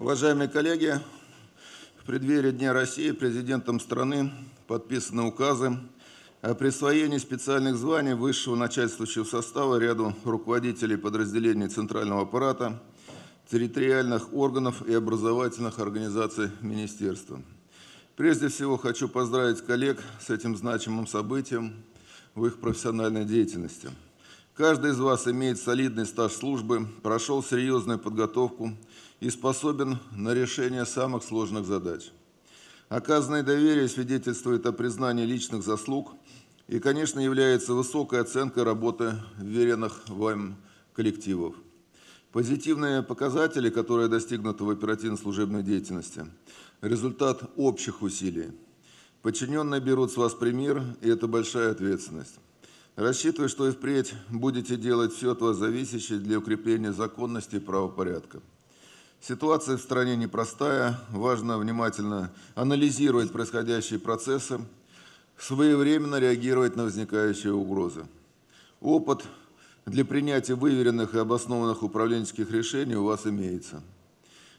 Уважаемые коллеги, в преддверии Дня России президентом страны подписаны указы о присвоении специальных званий высшего начальствующего состава ряду руководителей подразделений центрального аппарата, территориальных органов и образовательных организаций министерства. Прежде всего хочу поздравить коллег с этим значимым событием в их профессиональной деятельности – Каждый из вас имеет солидный стаж службы, прошел серьезную подготовку и способен на решение самых сложных задач. Оказанное доверие свидетельствует о признании личных заслуг и, конечно, является высокой оценкой работы веренных вам коллективов. Позитивные показатели, которые достигнуты в оперативно-служебной деятельности, результат общих усилий. Подчиненные берут с вас пример, и это большая ответственность. Рассчитываю, что и впредь будете делать все то зависящее для укрепления законности и правопорядка. Ситуация в стране непростая, важно внимательно анализировать происходящие процессы, своевременно реагировать на возникающие угрозы. Опыт для принятия выверенных и обоснованных управленческих решений у вас имеется.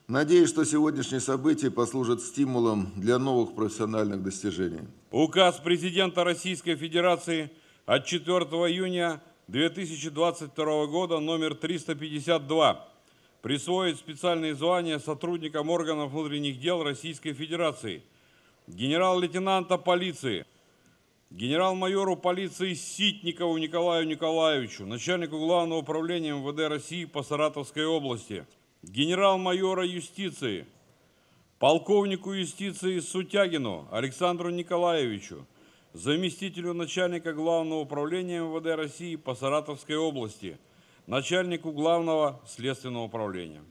Надеюсь, что сегодняшние события послужат стимулом для новых профессиональных достижений. Указ президента Российской Федерации – от 4 июня 2022 года номер 352 присвоить специальные звания сотрудникам органов внутренних дел Российской Федерации, генерал-лейтенанта полиции, генерал-майору полиции Ситникову Николаю Николаевичу, начальнику Главного управления МВД России по Саратовской области, генерал-майора юстиции, полковнику юстиции Сутягину Александру Николаевичу, заместителю начальника Главного управления МВД России по Саратовской области, начальнику Главного следственного управления.